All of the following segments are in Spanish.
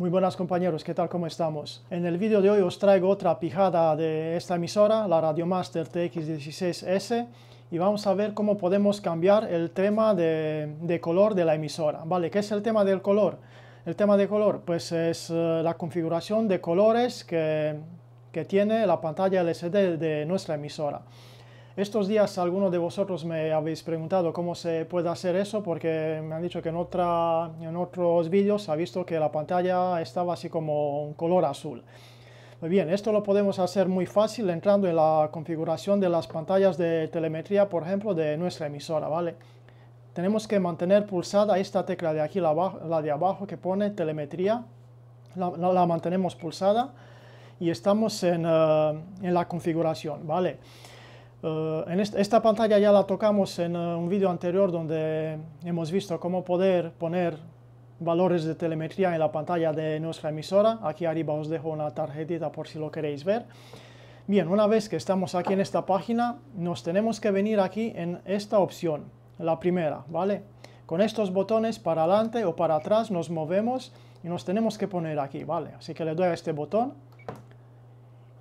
Muy buenas compañeros, ¿qué tal? ¿Cómo estamos? En el vídeo de hoy os traigo otra pijada de esta emisora, la Radiomaster TX16S, y vamos a ver cómo podemos cambiar el tema de, color de la emisora. ¿Vale? ¿Qué es el tema del color? El tema de color, pues es eh, la configuración de colores que, que tiene la pantalla LCD de nuestra emisora. Estos días algunos de vosotros me habéis preguntado cómo se puede hacer eso porque me han dicho que en, otra, en otros vídeos ha visto que la pantalla estaba así como un color azul. Muy bien, esto lo podemos hacer muy fácil entrando en la configuración de las pantallas de telemetría, por ejemplo, de nuestra emisora, ¿vale? Tenemos que mantener pulsada esta tecla de aquí, la, de abajo que pone telemetría, la, mantenemos pulsada y estamos en, eh, en la configuración, ¿vale? Eh, en esta pantalla ya la tocamos en eh, un vídeo anterior donde hemos visto cómo poder poner valores de telemetría en la pantalla de nuestra emisora. Aquí arriba os dejo una tarjetita por si lo queréis ver. Bien, una vez que estamos aquí en esta página, nos tenemos que venir aquí en esta opción, la primera, ¿vale? Con estos botones para adelante o para atrás nos movemos y nos tenemos que poner aquí, ¿vale? Así que le doy a este botón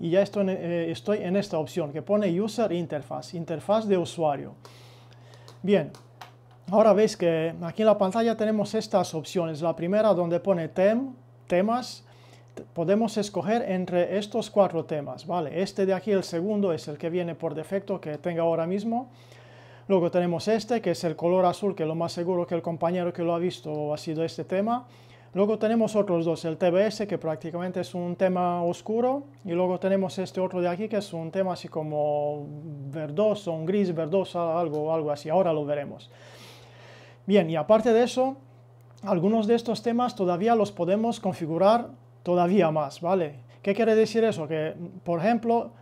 y ya estoy en, eh, estoy en esta opción que pone User Interface, interfaz de usuario. Bien, ahora veis que aquí en la pantalla tenemos estas opciones. La primera donde pone tem, temas, podemos escoger entre estos cuatro temas, ¿vale? Este de aquí, el segundo, es el que viene por defecto que tenga ahora mismo. Luego tenemos este, que es el color azul, que lo más seguro que el compañero que lo ha visto ha sido este tema. Luego tenemos otros dos, el TBS que prácticamente es un tema oscuro y luego tenemos este otro de aquí que es un tema así como verdoso, un gris verdoso, algo, algo así, ahora lo veremos. Bien, y aparte de eso, algunos de estos temas todavía los podemos configurar todavía más, ¿vale? ¿Qué quiere decir eso? Que, por ejemplo,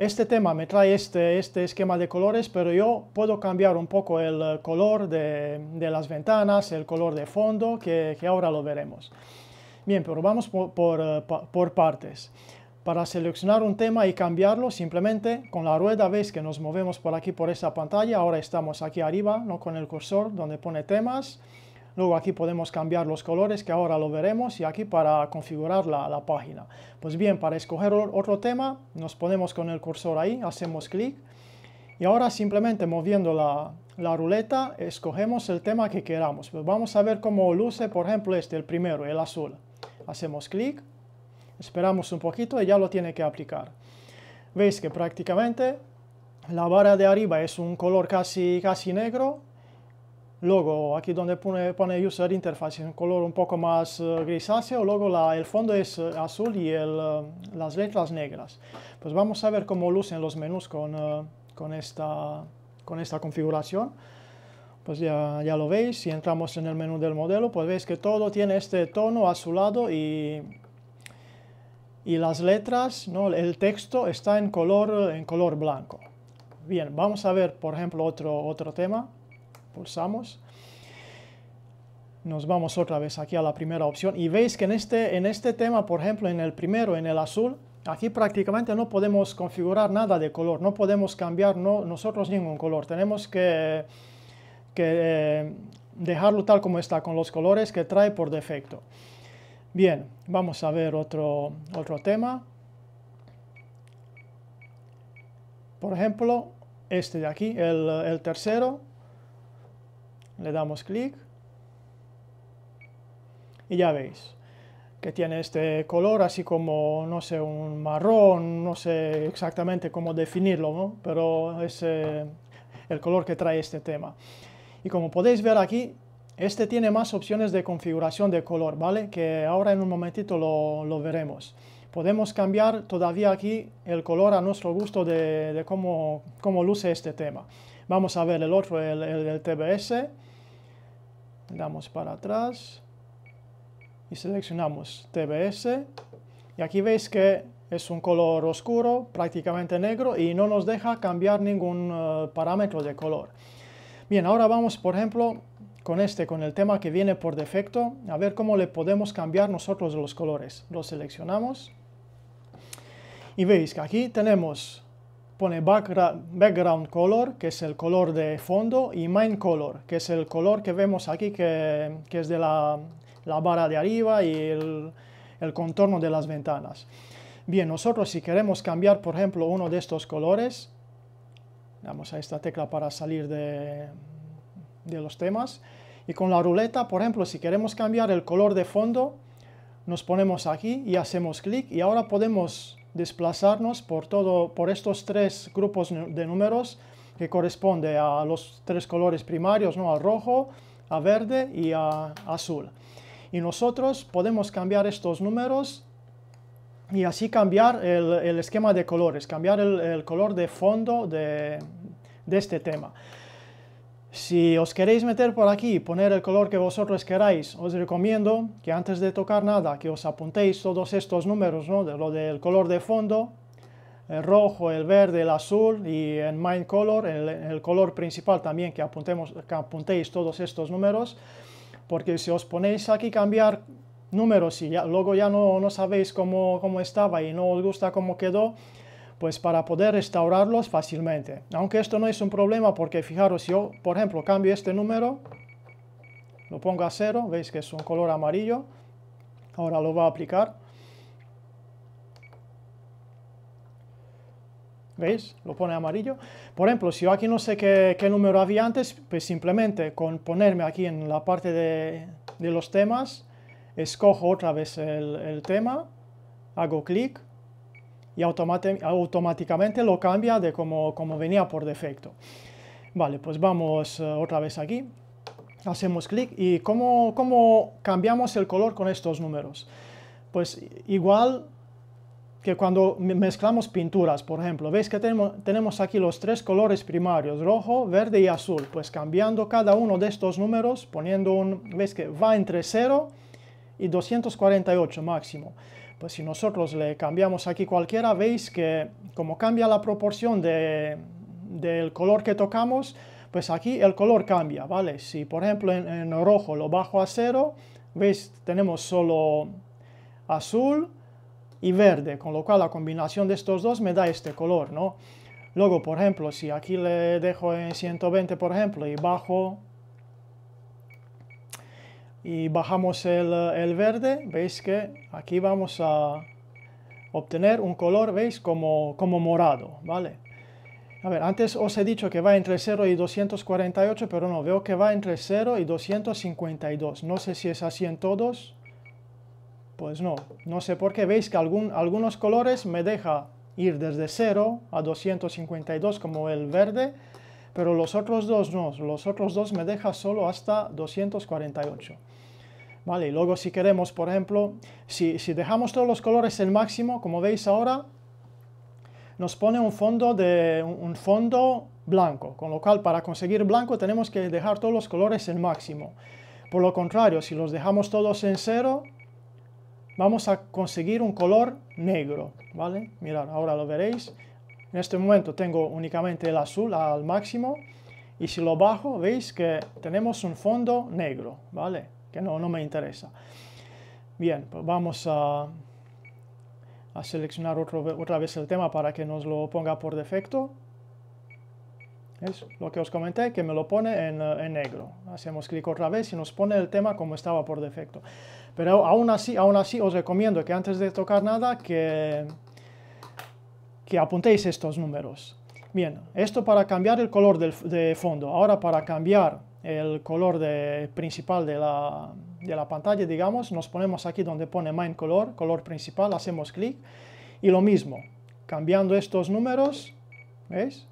este tema me trae este, este esquema de colores, pero yo puedo cambiar un poco el eh, color de, de las ventanas, el color de fondo, que, que ahora lo veremos. Bien, pero vamos por, eh, por, partes. Para seleccionar un tema y cambiarlo, simplemente con la rueda, veis que nos movemos por aquí, por esa pantalla, ahora estamos aquí arriba, no con el cursor, donde pone temas, Luego aquí podemos cambiar los colores que ahora lo veremos y aquí para configurar la, la página. Pues bien, para escoger otro tema nos ponemos con el cursor ahí, hacemos clic y ahora simplemente moviendo la, ruleta escogemos el tema que queramos. Pues vamos a ver cómo luce por ejemplo este, el primero, el azul. Hacemos clic, esperamos un poquito y ya lo tiene que aplicar. Veis que prácticamente la barra de arriba es un color casi, casi negro Luego, aquí donde pone, pone User Interface, es un color un poco más eh, grisáceo, luego la, el fondo es eh, azul y el, eh, las letras negras. Pues vamos a ver cómo lucen los menús con, con, esta, con esta configuración. Pues ya, ya, lo veis, si entramos en el menú del modelo, pues veis que todo tiene este tono azulado y, y las letras, ¿no? el texto está en color, en color blanco. Bien, vamos a ver, por ejemplo, otro, otro tema pulsamos. Nos vamos otra vez aquí a la primera opción y veis que en este, en este tema, por ejemplo, en el primero, en el azul, Aquí prácticamente no podemos configurar nada de color, no podemos cambiar nosotros ningún color. Tenemos que, que, eh, dejarlo tal como está, con los colores que trae por defecto. Bien, vamos a ver otro, otro tema. Por ejemplo, este de aquí, el, el tercero le damos clic y ya veis que tiene este color así como, no sé, un marrón, no sé exactamente cómo definirlo, pero es eh, el color que trae este tema. Y como podéis ver aquí, este tiene más opciones de configuración de color, ¿vale? Que ahora en un momentito lo, veremos. Podemos cambiar todavía aquí el color a nuestro gusto de, cómo, luce este tema. Vamos a ver el otro, el, del el TBS damos para atrás y seleccionamos TBS y aquí veis que es un color oscuro, prácticamente negro y no nos deja cambiar ningún eh, parámetro de color. Bien, ahora vamos por ejemplo con este, con el tema que viene por defecto, a ver cómo le podemos cambiar nosotros los colores. Lo seleccionamos y veis que aquí tenemos pone background color, que es el color de fondo, y main color, que es el color que vemos aquí, que, es de la, la, barra de arriba y el, contorno de las ventanas. Bien, nosotros si queremos cambiar, por ejemplo, uno de estos colores, damos a esta tecla para salir de los temas, y con la ruleta, por ejemplo, si queremos cambiar el color de fondo, nos ponemos aquí y hacemos clic y ahora podemos desplazarnos por, todo, por estos tres grupos de números que corresponde a los tres colores primarios, ¿no? a rojo, a verde y a azul. Y nosotros podemos cambiar estos números y así cambiar el, esquema de colores, cambiar el, color de fondo de este tema. Si os queréis meter por aquí y poner el color que vosotros queráis, os recomiendo que antes de tocar nada, que os apuntéis todos estos números, ¿no? de lo del color de fondo, el rojo, el verde, el azul y en Mind Color, el, el color principal también, que, apuntemos, que apuntéis todos estos números, porque si os ponéis aquí cambiar números y luego ya no, no sabéis cómo, cómo estaba y no os gusta cómo quedó, pues para poder restaurarlos fácilmente. Aunque esto no es un problema porque fijaros, si yo por ejemplo cambio este número, lo pongo a cero, veis que es un color amarillo, ahora lo va a aplicar. ¿Veis? Lo pone amarillo. Por ejemplo, si yo aquí no sé qué, número había antes, pues simplemente con ponerme aquí en la parte de, los temas, escojo otra vez el, el tema, hago clic, y automáticamente lo cambia de como, venía por defecto. Vale, pues vamos eh, otra vez aquí, hacemos clic y ¿cómo, ¿cómo cambiamos el color con estos números? Pues igual que cuando mezclamos pinturas, por ejemplo, veis que tenemos, tenemos aquí los tres colores primarios, rojo, verde y azul, pues cambiando cada uno de estos números, poniendo un, veis que va entre 0 y 248 máximo. Pues si nosotros le cambiamos aquí cualquiera, veis que como cambia la proporción del color que tocamos, pues aquí el color cambia, ¿vale? Si por ejemplo en, en rojo lo bajo a cero, veis, tenemos solo azul y verde, con lo cual la combinación de estos dos me da este color, ¿no? Luego, por ejemplo, si aquí le dejo en 120, por ejemplo, y bajo y bajamos eh, el, verde, veis que aquí vamos a obtener un color, veis, como, como morado, ¿vale? A ver, antes os he dicho que va entre 0 y 248, pero no, veo que va entre 0 y 252. No sé si es así en todos. Pues no, no sé por qué. Veis que algún, algunos colores me deja ir desde 0 a 252 como el verde, pero los otros dos no, los otros dos me deja solo hasta 248. ¿vale? Y luego si queremos, por ejemplo, si, dejamos todos los colores el máximo, como veis ahora, nos pone un fondo, de, un fondo blanco, con lo cual para conseguir blanco tenemos que dejar todos los colores el máximo. Por lo contrario, si los dejamos todos en cero, vamos a conseguir un color negro, ¿vale? Mirad, ahora lo veréis. En este momento tengo únicamente el azul al máximo, y si lo bajo, veis que tenemos un fondo negro, ¿vale? Que no, me interesa. Bien, pues vamos a, a seleccionar otra vez el tema para que nos lo ponga por defecto. Es lo que os comenté, que me lo pone en, eh, en negro. Hacemos clic otra vez y nos pone el tema como estaba por defecto. Pero aún así, aún así os recomiendo que antes de tocar nada, que, que apuntéis estos números. Bien, esto para cambiar el color del, de fondo. Ahora para cambiar el color principal de la, pantalla, digamos, nos ponemos aquí donde pone Main Color, color principal, hacemos clic y lo mismo, cambiando estos números, ¿veis?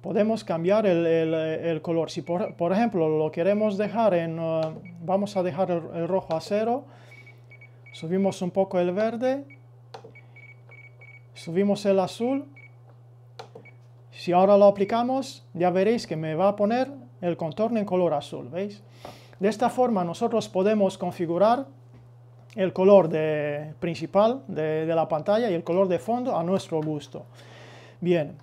Podemos cambiar el, color. Si por, ejemplo lo queremos dejar en, uh, vamos a dejar el, el rojo a cero, subimos un poco el verde subimos el azul. Si ahora lo aplicamos, ya veréis que me va a poner el contorno en color azul, ¿veis? De esta forma nosotros podemos configurar el color principal de, de, la pantalla y el color de fondo a nuestro gusto. Bien,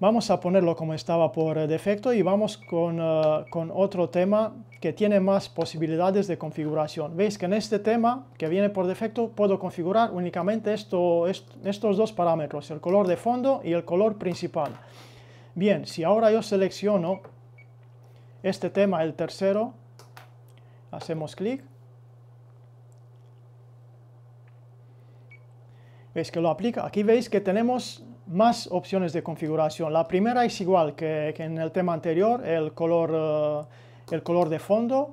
Vamos a ponerlo como estaba por eh, defecto y vamos eh, con, otro tema que tiene más posibilidades de configuración. Veis que en este tema que viene por defecto puedo configurar únicamente estos dos parámetros, el color de fondo y el color principal. Bien, si ahora yo selecciono este tema, el tercero, hacemos clic. Veis que lo aplica. Aquí veis que tenemos más opciones de configuración. La primera es igual que, que en el tema anterior, el color, eh, el color de fondo.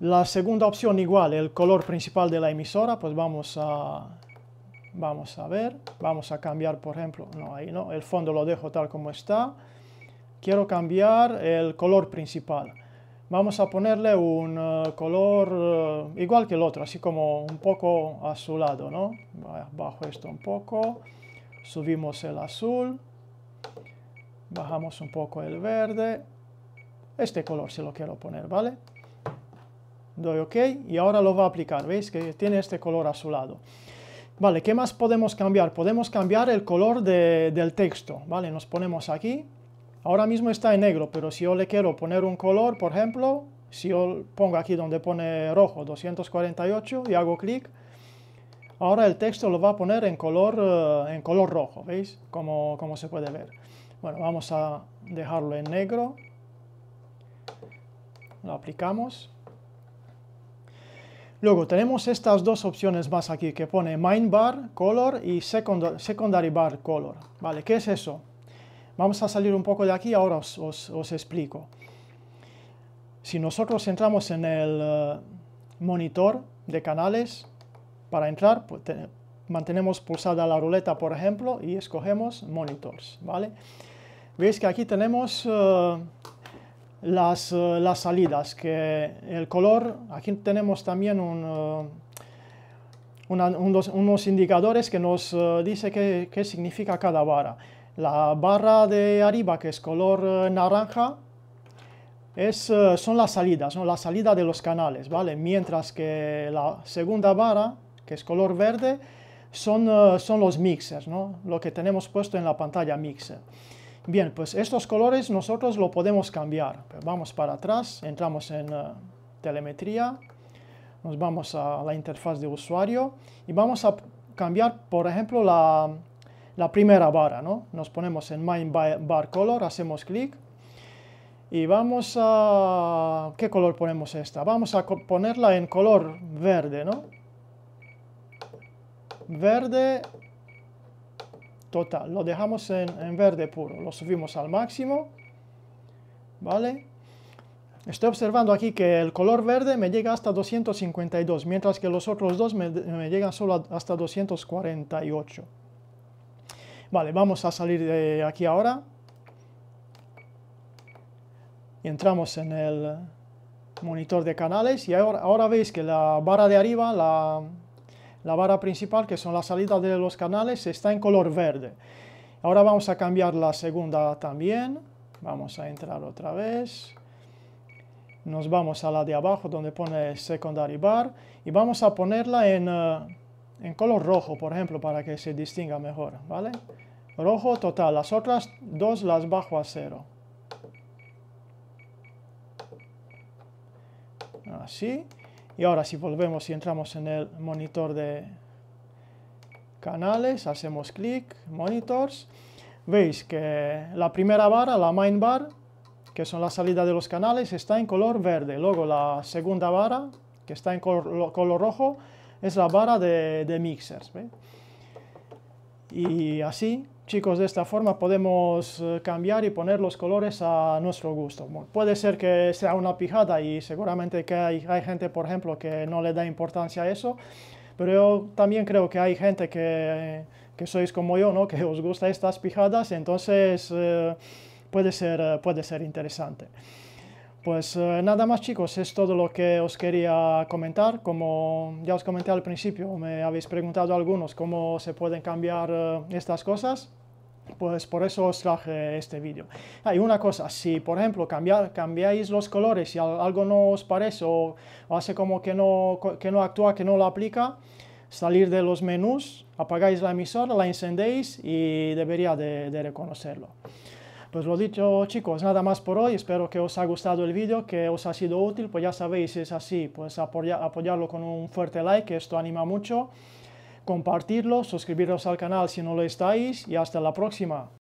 La segunda opción igual, el color principal de la emisora, pues vamos a, vamos a ver, vamos a cambiar por ejemplo, no, ahí no, el fondo lo dejo tal como está. Quiero cambiar el color principal. Vamos a ponerle un eh, color eh, igual que el otro, así como un poco azulado, ¿no? Bajo esto un poco subimos el azul, bajamos un poco el verde, este color se lo quiero poner, ¿vale? Doy OK y ahora lo va a aplicar, ¿veis? Que tiene este color azulado. Vale, ¿qué más podemos cambiar? Podemos cambiar el color del texto, ¿vale? Nos ponemos aquí, ahora mismo está en negro, pero si yo le quiero poner un color, por ejemplo, si yo pongo aquí donde pone rojo 248 y hago clic, Ahora el texto lo va a poner en color, eh, en color rojo, ¿veis? Como, se puede ver. Bueno, vamos a dejarlo en negro. Lo aplicamos. Luego tenemos estas dos opciones más aquí que pone Main Bar Color y Secondary Bar Color. ¿Vale? ¿Qué es eso? Vamos a salir un poco de aquí, ahora os explico. Si nosotros entramos en el eh, monitor de canales, para entrar, pues mantenemos pulsada la ruleta, por ejemplo, y escogemos Monitors, ¿vale? Veis que aquí tenemos eh, eh, las, salidas, que el color, aquí tenemos también eh, unos, indicadores que nos dice qué, significa cada vara. La barra de arriba, que es color naranja, es, son las salidas, son la salida de los canales, ¿vale? Mientras que la segunda barra que es color verde, son, eh, son los mixers, ¿no? lo que tenemos puesto en la pantalla mixer. Bien, pues estos colores nosotros lo podemos cambiar. Vamos para atrás, entramos en eh, telemetría, nos vamos a la interfaz de usuario y vamos a cambiar, por ejemplo, la, primera barra. ¿no? Nos ponemos en My Bar Color, hacemos clic y vamos a... ¿Qué color ponemos esta? Vamos a ponerla en color verde, ¿no? verde total. Lo dejamos en, verde puro. Lo subimos al máximo. ¿Vale? Estoy observando aquí que el color verde me llega hasta 252, mientras que los otros dos me, llegan solo hasta 248. Vale, vamos a salir de aquí ahora. Entramos en el monitor de canales y ahora, ahora veis que la barra de arriba, la, la barra principal, que son las salidas de los canales, está en color verde. Ahora vamos a cambiar la segunda también. Vamos a entrar otra vez. Nos vamos a la de abajo donde pone Secondary Bar y vamos a ponerla en, eh, en color rojo, por ejemplo, para que se distinga mejor, ¿vale? Rojo total, las otras dos las bajo a cero. Así. Y ahora si volvemos y entramos en el monitor de canales, hacemos clic, monitors, veis que la primera barra, la main bar, que son la salida de los canales, está en color verde. Luego la segunda barra, que está en color, rojo, es la barra de, mixers. Y así Chicos, de esta forma podemos eh, cambiar y poner los colores a nuestro gusto. puede ser que sea una pijada y seguramente que hay, gente, por ejemplo, que no le da importancia a eso, pero yo también creo que hay gente que, sois como yo, ¿no? que os gustan estas pijadas, entonces eh, puede, ser, eh, puede ser interesante. Pues nada más chicos, es todo lo que os quería comentar. Como ya os comenté al principio, me habéis preguntado algunos cómo se pueden cambiar estas cosas. Pues por eso os traje este vídeo. Hay ah, una cosa, si por ejemplo cambiar, cambiáis los colores y algo no os parece o, hace como que no, que no actúa, que no lo aplica, salir de los menús, apagáis la emisora, la encendéis y debería de, reconocerlo. Pues lo dicho chicos, nada más por hoy, espero que os haya gustado el vídeo, que os ha sido útil, pues ya sabéis, si es así, pues apoyarlo con un fuerte like, esto anima mucho compartirlo, suscribiros al canal si no lo estáis y hasta la próxima.